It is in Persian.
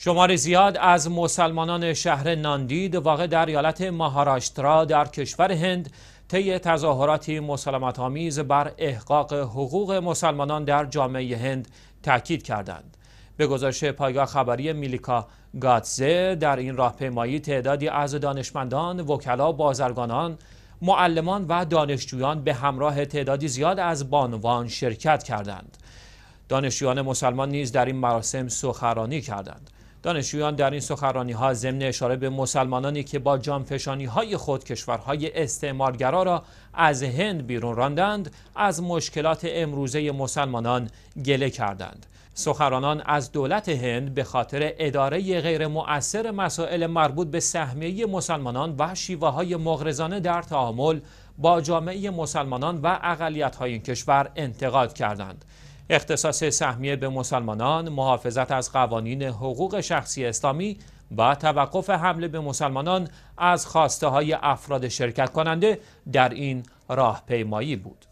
شمار زیاد از مسلمانان شهر ناندید واقع در ایالت ماهاراشترا در کشور هند طی تظاهراتی مسلمت آمیز بر احقاق حقوق مسلمانان در جامعه هند تاکید کردند. به گزارش پایگاه خبری میلیکا گاتزه در این راهپیمایی تعدادی از دانشمندان، وکلا، بازرگانان، معلمان و دانشجویان به همراه تعدادی زیاد از بانوان شرکت کردند. دانشجویان مسلمان نیز در این مراسم سخرانی کردند. دانشجویان در این سخرانی ها ضمن اشاره به مسلمانانی که با جانفشانی های خود کشورهای استعمارگرا را از هند بیرون راندند از مشکلات امروزه مسلمانان گله کردند سخرانان از دولت هند به خاطر اداره غیر مؤثر مسائل مربوط به سهمیه مسلمانان و شیوه های مغرزانه در تعامل با جامعه مسلمانان و اقلیت های این کشور انتقاد کردند اختصاص سهمیه به مسلمانان، محافظت از قوانین حقوق شخصی اسلامی و توقف حمله به مسلمانان از خواسته های افراد شرکت کننده در این راهپیمایی بود.